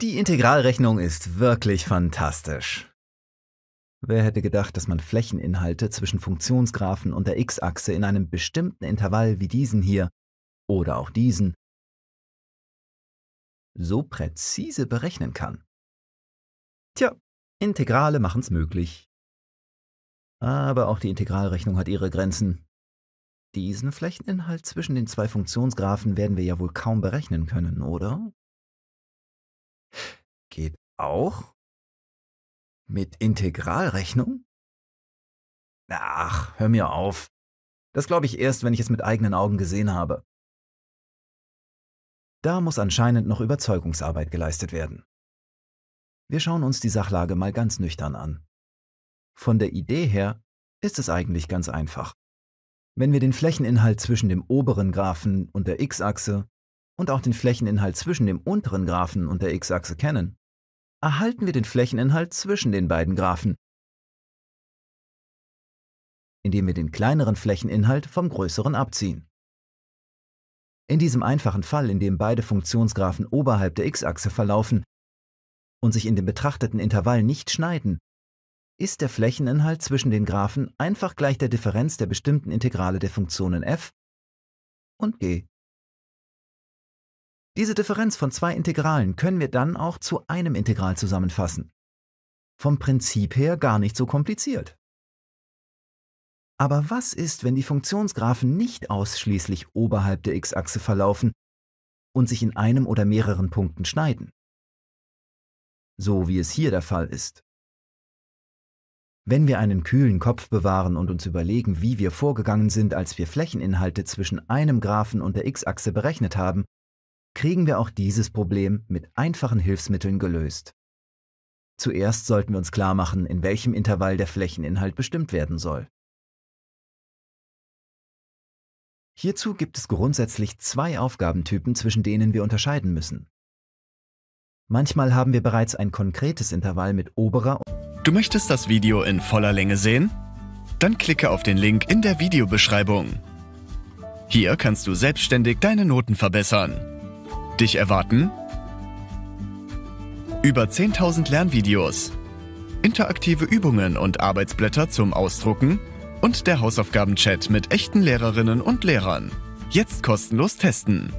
Die Integralrechnung ist wirklich fantastisch. Wer hätte gedacht, dass man Flächeninhalte zwischen Funktionsgraphen und der x-Achse in einem bestimmten Intervall wie diesen hier oder auch diesen so präzise berechnen kann? Tja, Integrale machen's möglich. Aber auch die Integralrechnung hat ihre Grenzen. Diesen Flächeninhalt zwischen den zwei Funktionsgraphen werden wir ja wohl kaum berechnen können, oder? Geht auch? Mit Integralrechnung? Ach, hör mir auf. Das glaube ich erst, wenn ich es mit eigenen Augen gesehen habe. Da muss anscheinend noch Überzeugungsarbeit geleistet werden. Wir schauen uns die Sachlage mal ganz nüchtern an. Von der Idee her ist es eigentlich ganz einfach. Wenn wir den Flächeninhalt zwischen dem oberen Graphen und der x-Achse und auch den Flächeninhalt zwischen dem unteren Graphen und der x-Achse kennen, erhalten wir den Flächeninhalt zwischen den beiden Graphen, indem wir den kleineren Flächeninhalt vom größeren abziehen. In diesem einfachen Fall, in dem beide Funktionsgraphen oberhalb der x-Achse verlaufen und sich in dem betrachteten Intervall nicht schneiden, ist der Flächeninhalt zwischen den Graphen einfach gleich der Differenz der bestimmten Integrale der Funktionen f und g. Diese Differenz von zwei Integralen können wir dann auch zu einem Integral zusammenfassen. Vom Prinzip her gar nicht so kompliziert. Aber was ist, wenn die Funktionsgraphen nicht ausschließlich oberhalb der x-Achse verlaufen und sich in einem oder mehreren Punkten schneiden? So wie es hier der Fall ist. Wenn wir einen kühlen Kopf bewahren und uns überlegen, wie wir vorgegangen sind, als wir Flächeninhalte zwischen einem Graphen und der x-Achse berechnet haben, kriegen wir auch dieses Problem mit einfachen Hilfsmitteln gelöst. Zuerst sollten wir uns klar machen, in welchem Intervall der Flächeninhalt bestimmt werden soll. Hierzu gibt es grundsätzlich zwei Aufgabentypen, zwischen denen wir unterscheiden müssen. Manchmal haben wir bereits ein konkretes Intervall mit oberer und Du möchtest das Video in voller Länge sehen? Dann klicke auf den Link in der Videobeschreibung. Hier kannst du selbstständig deine Noten verbessern. Dich erwarten über 10.000 Lernvideos, interaktive Übungen und Arbeitsblätter zum Ausdrucken und der Hausaufgaben-Chat mit echten Lehrerinnen und Lehrern. Jetzt kostenlos testen.